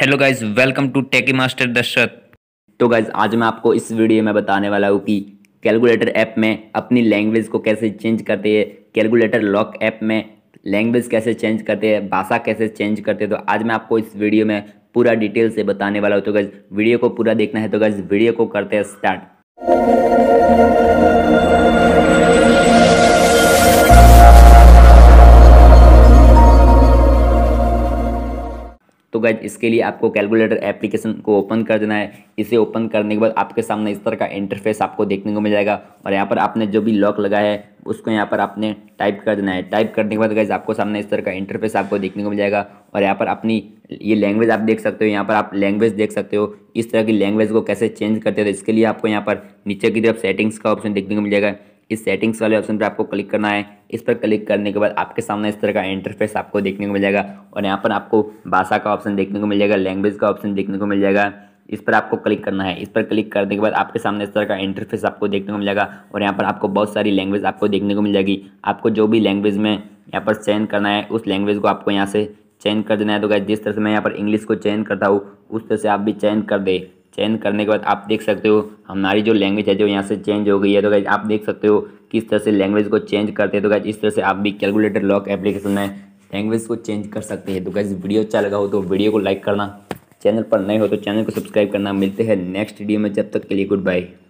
hello guys welcome to techy master Dasharath तो guys आज मैं आपको इस वीडियो में बताने वाला हूँ कि कैलकुलेटर ऐप में अपनी लैंग्वेज को कैसे चेंज करते हैं कैलकुलेटर लॉक ऐप में लैंग्वेज कैसे चेंज करते हैं भाषा कैसे चेंज करते हैं तो आज मैं आपको इस वीडियो में पूरा डिटेल से बताने वाला हूँ तो गाइज वीडियो को पूरा देखना है तो गाइज वीडियो को करते हैं स्टार्ट गए इसके लिए आपको कैलकुलेटर एप्लीकेशन को ओपन कर देना है इसे ओपन करने के बाद आपके सामने इस तरह का इंटरफेस आपको देखने को मिल जाएगा और यहाँ पर आपने जो भी लॉक लगाया है उसको यहाँ पर आपने टाइप कर देना है टाइप करने के बाद गैस आपको सामने इस तरह का इंटरफेस आपको देखने को मिल जाएगा और यहाँ पर अपनी ये लैंग्वेज आप देख सकते हो यहाँ पर आप लैंग्वेज देख सकते हो इस तरह की लैंग्वेज को कैसे चेंज करते हो तो इसके लिए आपको यहाँ पर नीचे की तरफ सेटिंग्स का ऑप्शन देखने को मिल जाएगा इस सेटिंग्स वाले ऑप्शन पर आपको क्लिक करना है इस पर क्लिक करने के बाद आपके सामने इस तरह का इंटरफेस आपको देखने को मिल जाएगा और यहाँ पर आपको भाषा का ऑप्शन देखने को मिल जाएगा लैंग्वेज का ऑप्शन देखने को मिल जाएगा इस पर आपको क्लिक करना है इस पर क्लिक करने के बाद आपके सामने इस तरह का इंटरफेस आपको देखने को मिलेगा और यहाँ पर आपको बहुत सारी लैंग्वेज आपको देखने को मिल जाएगी आपको जो भी लैंग्वेज में यहाँ पर चयन करना है उस लैंग्वेज को आपको यहाँ से चयन कर देना है तो गैस जिस तरह से मैं यहाँ पर इंग्लिश को चयन करता हूँ उस तरह से आप भी चयन कर दे चेंज करने के बाद आप देख सकते हो हमारी जो लैंग्वेज है जो यहाँ से चेंज हो गई है तो गाइज आप देख सकते हो किस तरह से लैंग्वेज को चेंज करते हैं तो गाइज इस तरह से आप भी कैलकुलेटर लॉक एप्लीकेशन में लैंग्वेज को चेंज कर सकते हैं तो गाइज वीडियो अच्छा लगा हो तो वीडियो को लाइक करना चैनल पर नए हो तो चैनल को सब्सक्राइब करना मिलते हैं नेक्स्ट वीडियो में जब तक के लिए गुड बाय